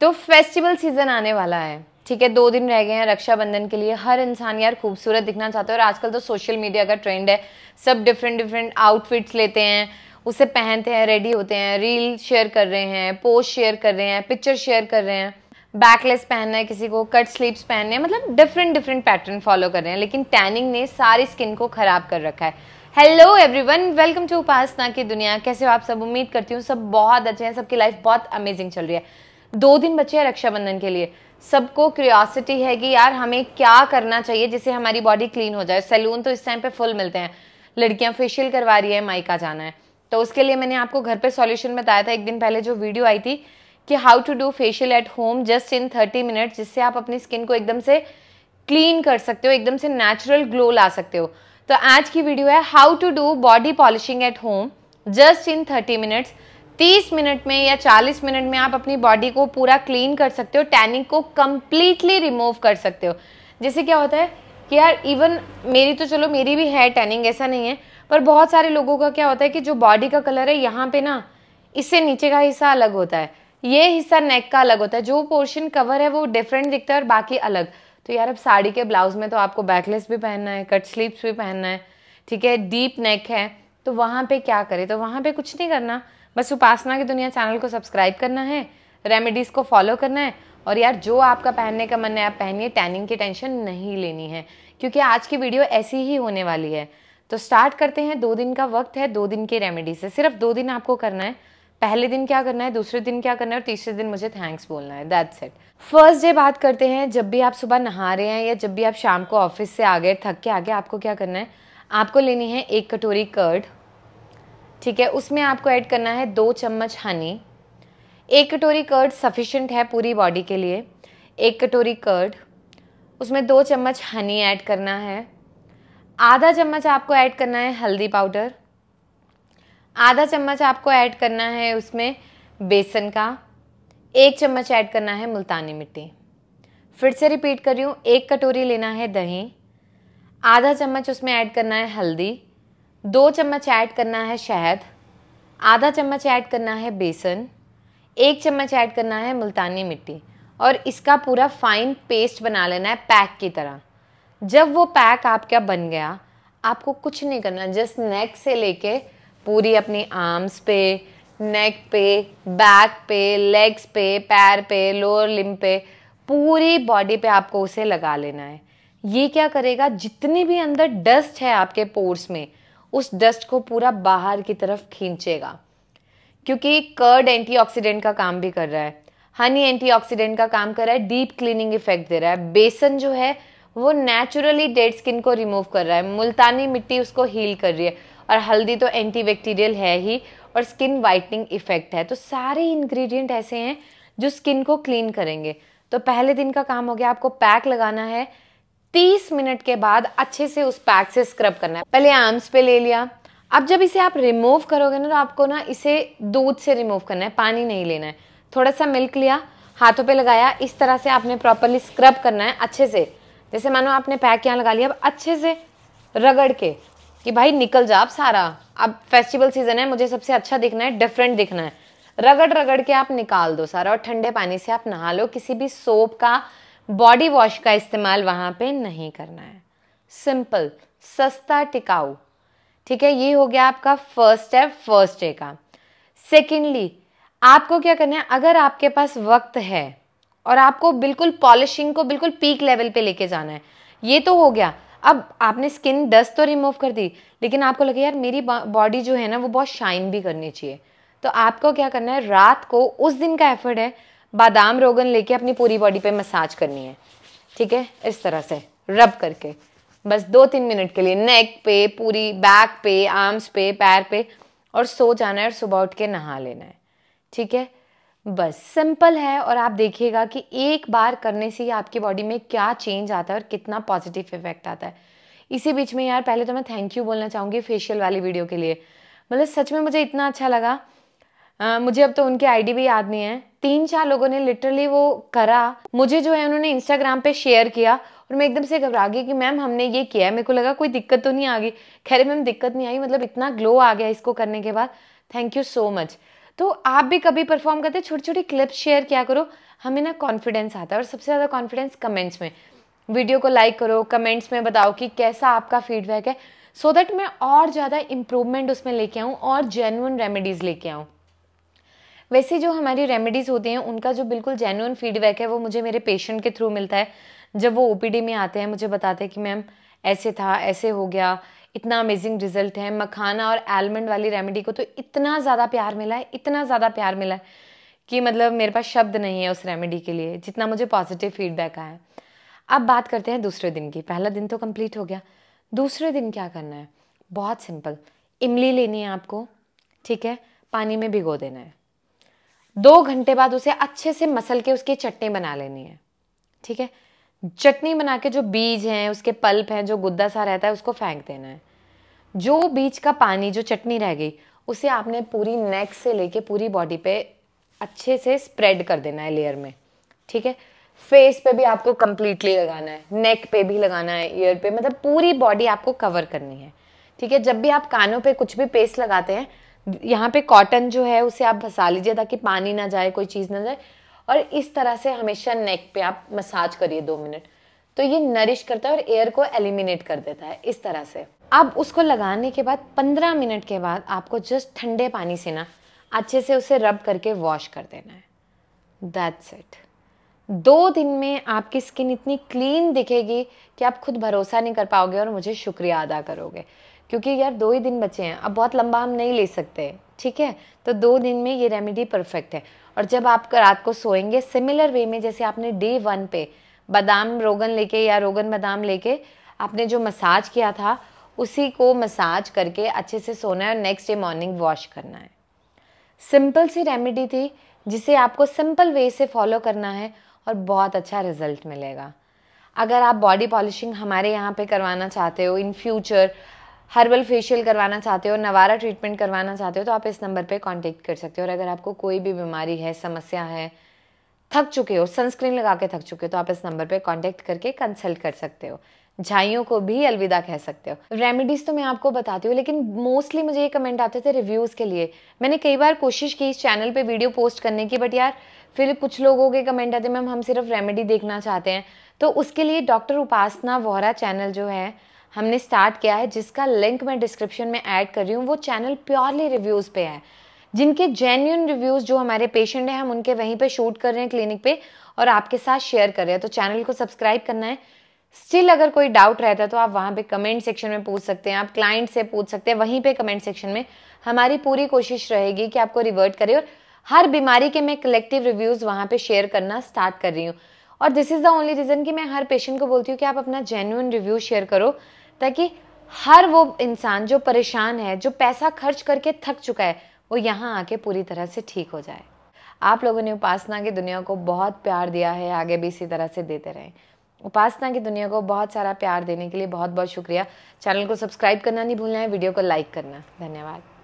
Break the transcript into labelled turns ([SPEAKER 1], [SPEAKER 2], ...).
[SPEAKER 1] तो festival season आने वाला है ठीक है दो दिन रह गए हैं रक्षाबंधन के लिए हर इंसान यार खूबसूरत दिखना चाहता है और आजकल तो सोशल मीडिया का ट्रेंड है सब डिफरेंट डिफरेंट आउटफिट्स लेते हैं उसे पहनते हैं रेडी होते हैं रील शेयर कर रहे हैं पोस्ट शेयर कर रहे हैं पिक्चर शेयर कर रहे हैं बैकलेस पहनना है किसी को कट स्लीव्स पहनने हैं मतलब डिफरेंट डिफरेंट पैटर्न फॉलो कर रहे हैं लेकिन टैनिंग ने सारी स्किन को ख़राब कर रखा है hello everyone welcome to Upasana की दुनिया कैसे हो आप सब उम्मीद करती हूँ सब बहुत अच्छे हैं सबकी लाइफ बहुत अमेजिंग चल रही है दो दिन बचे हैं रक्षाबंधन के लिए सबको क्यूरियासिटी है कि यार हमें क्या करना चाहिए जिससे हमारी बॉडी क्लीन हो जाए सैलून तो इस टाइम पे फुल मिलते हैं लड़कियां फेशियल करवा रही है माइका जाना है तो उसके लिए मैंने आपको घर पे सॉल्यूशन बताया था एक दिन पहले जो वीडियो आई थी कि how to do facial at home just in thirty minute जिससे आप अपनी स्किन को एकदम से क्लीन कर सकते हो एकदम से नेचुरल ग्लो ला सकते हो तो आज की वीडियो है how to do body polishing at home just in thirty minutes 30 minute में या 40 मिनट में आप अपनी बॉडी को पूरा क्लीन कर सकते हो टैनिंग को कम्प्लीटली रिमूव कर सकते हो जैसे क्या होता है कि यार इवन मेरी तो चलो मेरी भी है टैनिंग ऐसा नहीं है पर बहुत सारे लोगों का क्या होता है कि जो बॉडी का कलर है यहाँ पे ना इससे नीचे का हिस्सा अलग होता है ये हिस्सा नेक का अलग होता है जो पोर्शन कवर है वो डिफरेंट दिखता है और बाकी अलग तो यार अब साड़ी के ब्लाउज में तो आपको बैकलेस भी पहनना है कट स्लीव्स भी पहनना है ठीक है डीप नेक है तो वहाँ पे क्या करें तो वहाँ पे कुछ नहीं करना बस उपासना की दुनिया चैनल को सब्सक्राइब करना है रेमेडीज़ को फॉलो करना है और यार जो आपका पहनने का मन है आप पहनिए टैनिंग की टेंशन नहीं लेनी है क्योंकि आज की वीडियो ऐसी ही होने वाली है तो स्टार्ट करते हैं दो दिन का वक्त है दो दिन की रेमेडी से सिर्फ दो दिन आपको करना है पहले दिन क्या करना है दूसरे दिन क्या करना है और तीसरे दिन मुझे थैंक्स बोलना है दैट्स इट फर्स्ट डे बात करते हैं जब भी आप सुबह नहा रहे हैं या जब भी आप शाम को ऑफिस से आ गए थक के आगे आपको क्या करना है आपको लेनी है एक कटोरी कर्ड ठीक है उसमें आपको ऐड करना है दो चम्मच हनी एक कटोरी कर्ड सफिशेंट है पूरी बॉडी के लिए एक कटोरी कर्ड उसमें दो चम्मच हनी ऐड करना है आधा चम्मच आपको ऐड करना है हल्दी पाउडर आधा चम्मच आपको ऐड करना है उसमें बेसन का एक चम्मच ऐड करना है मुल्तानी मिट्टी फिर से रिपीट कर रही हूँ एक कटोरी लेना है दही आधा चम्मच उसमें ऐड करना है हल्दी दो चम्मच ऐड करना है शहद आधा चम्मच ऐड करना है बेसन एक चम्मच ऐड करना है मुल्तानी मिट्टी और इसका पूरा फाइन पेस्ट बना लेना है पैक की तरह जब वो पैक आपका बन गया आपको कुछ नहीं करना जस्ट नेक से लेके पूरी अपनी आर्म्स पे नेक पे बैक पे लेग्स पे पैर पे लोअर लिम पे पूरी बॉडी पे आपको उसे लगा लेना है ये क्या करेगा जितनी भी अंदर डस्ट है आपके पोर्स में उस डस्ट को पूरा बाहर की तरफ खींचेगा क्योंकि कर्ड एंटीऑक्सीडेंट का काम भी कर रहा है हनी एंटीऑक्सीडेंट का काम कर रहा है डीप क्लीनिंग इफेक्ट दे रहा है बेसन जो है वो नेचुरली डेड स्किन को रिमूव कर रहा है मुल्तानी मिट्टी उसको हील कर रही है और हल्दी तो बैक्टीरियल है ही और स्किन वाइटनिंग इफेक्ट है तो सारे इंग्रेडिएंट ऐसे हैं जो स्किन को क्लीन करेंगे तो पहले दिन का काम हो गया आपको पैक लगाना है 30 मिनट के बाद अच्छे से उस पैक से स्क्रब करना है पहले आर्म्स पे ले लिया अब जब इसे आप रिमूव करोगे ना तो आपको ना इसे दूध से रिमूव करना है पानी नहीं लेना है थोड़ा सा मिल्क लिया हाथों पे लगाया इस तरह से आपने प्रॉपरली स्क्रब करना है अच्छे से जैसे मानो आपने पैक यहाँ लगा लिया अब अच्छे से रगड़ के कि भाई निकल जा आप सारा अब फेस्टिवल सीजन है मुझे सबसे अच्छा दिखना है डिफरेंट दिखना है रगड़ रगड़ के आप निकाल दो सारा और ठंडे पानी से आप नहा लो किसी भी सोप का बॉडी वॉश का इस्तेमाल वहाँ पे नहीं करना है सिंपल सस्ता टिकाऊ ठीक है ये हो गया आपका फर्स्ट स्टेप फर्स्ट डे का सेकेंडली आपको क्या करना है अगर आपके पास वक्त है और आपको बिल्कुल पॉलिशिंग को बिल्कुल पीक लेवल पे लेके जाना है ये तो हो गया अब आपने स्किन डस्ट तो रिमूव कर दी लेकिन आपको लगे यार मेरी बॉडी जो है ना वो बहुत शाइन भी करनी चाहिए तो आपको क्या करना है रात को उस दिन का एफर्ट है बादाम रोगन लेके अपनी पूरी बॉडी पे मसाज करनी है ठीक है इस तरह से रब करके बस दो तीन मिनट के लिए नेक पे पूरी बैक पे आर्म्स पे पैर पे और सो जाना है और सुबह उठ के नहा लेना है ठीक है बस सिंपल है और आप देखिएगा कि एक बार करने से ही आपकी बॉडी में क्या चेंज आता है और कितना पॉजिटिव इफेक्ट आता है इसी बीच में यार पहले तो मैं थैंक यू बोलना चाहूँगी फेशियल वाली वीडियो के लिए मतलब सच में मुझे इतना अच्छा लगा आ, मुझे अब तो उनकी आईडी भी याद नहीं है तीन चार लोगों ने लिटरली वो करा मुझे जो है उन्होंने इंस्टाग्राम पे शेयर किया और मैं एकदम से घबरा गई कि मैम हमने ये किया है मेरे को लगा कोई दिक्कत तो नहीं आ गई खैर मैम दिक्कत नहीं आई मतलब इतना ग्लो आ गया इसको करने के बाद थैंक यू सो मच तो आप भी कभी परफॉर्म करते छोटी छोटी क्लिप्स शेयर किया करो हमें ना कॉन्फिडेंस आता है और सबसे ज़्यादा कॉन्फिडेंस कमेंट्स में वीडियो को लाइक करो कमेंट्स में बताओ कि कैसा आपका फीडबैक है सो so दैट मैं और ज़्यादा इम्प्रूवमेंट उसमें लेके आऊँ और जेनुअन रेमेडीज़ लेके आऊँ वैसे जो हमारी रेमेडीज़ होती हैं उनका जो बिल्कुल जेन्यून फीडबैक है वो मुझे मेरे पेशेंट के थ्रू मिलता है जब वो ओ में आते हैं मुझे बताते हैं कि मैम ऐसे था ऐसे हो गया इतना अमेजिंग रिजल्ट है मखाना और आलमंड वाली रेमेडी को तो इतना ज़्यादा प्यार मिला है इतना ज़्यादा प्यार मिला है कि मतलब मेरे पास शब्द नहीं है उस रेमेडी के लिए जितना मुझे पॉजिटिव फीडबैक आया अब बात करते हैं दूसरे दिन की पहला दिन तो कंप्लीट हो गया दूसरे दिन क्या करना है बहुत सिंपल इमली लेनी है आपको ठीक है पानी में भिगो देना है दो घंटे बाद उसे अच्छे से मसल के उसकी चटनी बना लेनी है ठीक है चटनी बना के जो बीज हैं उसके पल्प हैं जो गुद्दा सा रहता है उसको फेंक देना है जो बीज का पानी जो चटनी रह गई उसे आपने पूरी नेक से लेके पूरी बॉडी पे अच्छे से स्प्रेड कर देना है लेयर में ठीक है फेस पे भी आपको कंप्लीटली लगाना है नेक पे भी लगाना है ईयर पे मतलब पूरी बॉडी आपको कवर करनी है ठीक है जब भी आप कानों पे कुछ भी पेस्ट लगाते हैं यहाँ पे कॉटन जो है उसे आप फंसा लीजिए ताकि पानी ना जाए कोई चीज़ ना जाए और इस तरह से हमेशा नेक पे आप मसाज करिए दो मिनट तो ये नरिश करता है और एयर को एलिमिनेट कर देता है इस तरह से अब उसको लगाने के बाद पंद्रह मिनट के बाद आपको जस्ट ठंडे पानी से ना अच्छे से उसे रब करके वॉश कर देना है दैट्स इट दो दिन में आपकी स्किन इतनी क्लीन दिखेगी कि आप खुद भरोसा नहीं कर पाओगे और मुझे शुक्रिया अदा करोगे क्योंकि यार दो ही दिन बचे हैं अब बहुत लंबा हम नहीं ले सकते ठीक है तो दो दिन में ये रेमेडी परफेक्ट है और जब आप रात को सोएंगे सिमिलर वे में जैसे आपने डे वन पे बादाम रोगन लेके या रोगन बादाम लेके आपने जो मसाज किया था उसी को मसाज करके अच्छे से सोना है और नेक्स्ट डे मॉर्निंग वॉश करना है सिंपल सी रेमेडी थी जिसे आपको सिंपल वे से फॉलो करना है और बहुत अच्छा रिजल्ट मिलेगा अगर आप बॉडी पॉलिशिंग हमारे यहाँ पे करवाना चाहते हो इन फ्यूचर हर्बल फेशियल करवाना चाहते हो नवारा ट्रीटमेंट करवाना चाहते हो तो आप इस नंबर पे कांटेक्ट कर सकते हो और अगर आपको कोई भी बीमारी है समस्या है थक चुके हो सनस्क्रीन लगा के थक चुके हो तो आप इस नंबर पे कांटेक्ट करके कंसल्ट कर सकते हो झाइयों को भी अलविदा कह सकते हो रेमेडीज़ तो मैं आपको बताती हूँ लेकिन मोस्टली मुझे ये कमेंट आते थे रिव्यूज़ के लिए मैंने कई बार कोशिश की इस चैनल पे वीडियो पोस्ट करने की बट यार फिर कुछ लोगों के कमेंट आते मैम हम सिर्फ रेमेडी देखना चाहते हैं तो उसके लिए डॉक्टर उपासना वोहरा चैनल जो है हमने स्टार्ट किया है जिसका लिंक मैं डिस्क्रिप्शन में ऐड कर रही हूँ वो चैनल प्योरली रिव्यूज़ पे है जिनके जेन्यून रिव्यूज़ जो हमारे पेशेंट हैं हम उनके वहीं पे शूट कर रहे हैं क्लिनिक पे और आपके साथ शेयर कर रहे हैं तो चैनल को सब्सक्राइब करना है स्टिल अगर कोई डाउट रहता है तो आप वहाँ पे कमेंट सेक्शन में पूछ सकते हैं आप क्लाइंट से पूछ सकते हैं वहीं पे कमेंट सेक्शन में हमारी पूरी कोशिश रहेगी कि आपको रिवर्ट करें और हर बीमारी के मैं कलेक्टिव रिव्यूज़ वहाँ पे शेयर करना स्टार्ट कर रही हूँ और this is the only reason कि मैं हर पेशेंट को बोलती हूँ कि आप अपना जेन्यून रिव्यू शेयर करो ताकि हर वो इंसान जो परेशान है जो पैसा खर्च करके थक चुका है वो यहाँ आके पूरी तरह से ठीक हो जाए आप लोगों ने उपासना की दुनिया को बहुत प्यार दिया है आगे भी इसी तरह से देते रहें उपासना की दुनिया को बहुत सारा प्यार देने के लिए बहुत बहुत शुक्रिया चैनल को सब्सक्राइब करना नहीं भूलना है वीडियो को लाइक करना धन्यवाद